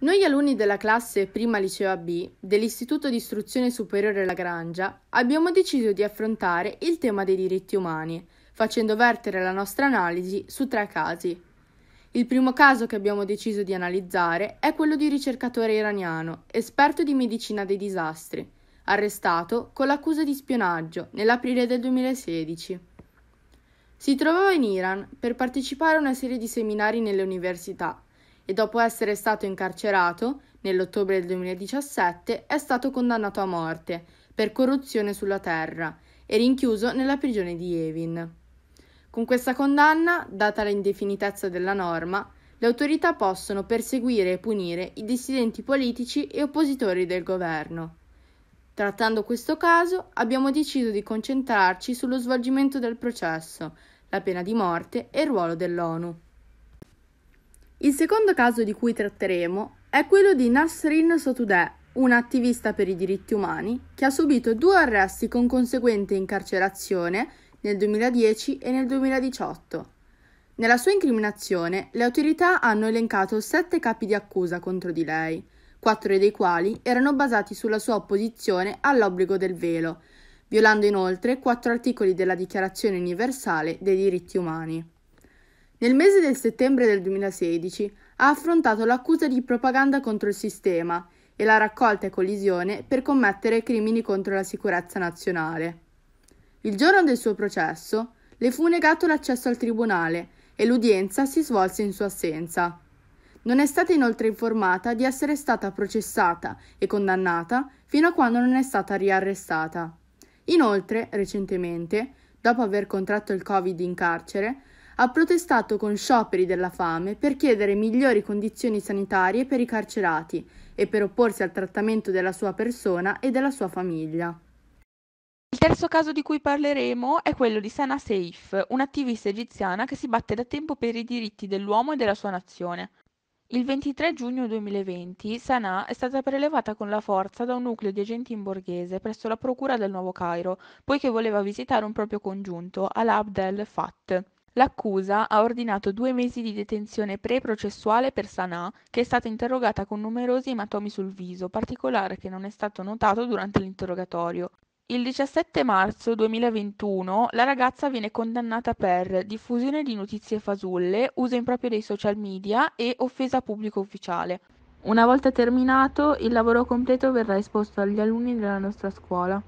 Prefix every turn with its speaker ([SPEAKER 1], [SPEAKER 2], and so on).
[SPEAKER 1] Noi alunni della classe Prima Liceo AB dell'Istituto di Istruzione Superiore La Grangia abbiamo deciso di affrontare il tema dei diritti umani, facendo vertere la nostra analisi su tre casi. Il primo caso che abbiamo deciso di analizzare è quello di un ricercatore iraniano, esperto di medicina dei disastri, arrestato con l'accusa di spionaggio nell'aprile del 2016. Si trovava in Iran per partecipare a una serie di seminari nelle università e dopo essere stato incarcerato, nell'ottobre del 2017, è stato condannato a morte per corruzione sulla terra e rinchiuso nella prigione di Evin. Con questa condanna, data l'indefinitezza della norma, le autorità possono perseguire e punire i dissidenti politici e oppositori del governo. Trattando questo caso, abbiamo deciso di concentrarci sullo svolgimento del processo, la pena di morte e il ruolo dell'ONU. Il secondo caso di cui tratteremo è quello di Nasrin Sotoudeh, un'attivista per i diritti umani che ha subito due arresti con conseguente incarcerazione nel 2010 e nel 2018. Nella sua incriminazione, le autorità hanno elencato sette capi di accusa contro di lei, quattro dei quali erano basati sulla sua opposizione all'obbligo del velo, violando inoltre quattro articoli della Dichiarazione universale dei diritti umani. Nel mese del settembre del 2016 ha affrontato l'accusa di propaganda contro il sistema e la raccolta e collisione per commettere crimini contro la sicurezza nazionale. Il giorno del suo processo le fu negato l'accesso al tribunale e l'udienza si svolse in sua assenza. Non è stata inoltre informata di essere stata processata e condannata fino a quando non è stata riarrestata. Inoltre, recentemente, dopo aver contratto il Covid in carcere, ha protestato con scioperi della fame per chiedere migliori condizioni sanitarie per i carcerati e per opporsi al trattamento della sua persona e della sua famiglia.
[SPEAKER 2] Il terzo caso di cui parleremo è quello di Sana Seif, un'attivista egiziana che si batte da tempo per i diritti dell'uomo e della sua nazione. Il 23 giugno 2020 Sanaa è stata prelevata con la forza da un nucleo di agenti in borghese presso la procura del Nuovo Cairo, poiché voleva visitare un proprio congiunto, Ala Abdel Fatt. L'accusa ha ordinato due mesi di detenzione pre-processuale per Sanà, che è stata interrogata con numerosi ematomi sul viso, particolare che non è stato notato durante l'interrogatorio. Il 17 marzo 2021 la ragazza viene condannata per diffusione di notizie fasulle, uso improprio dei social media e offesa pubblico ufficiale. Una volta terminato, il lavoro completo verrà esposto agli alunni della nostra scuola.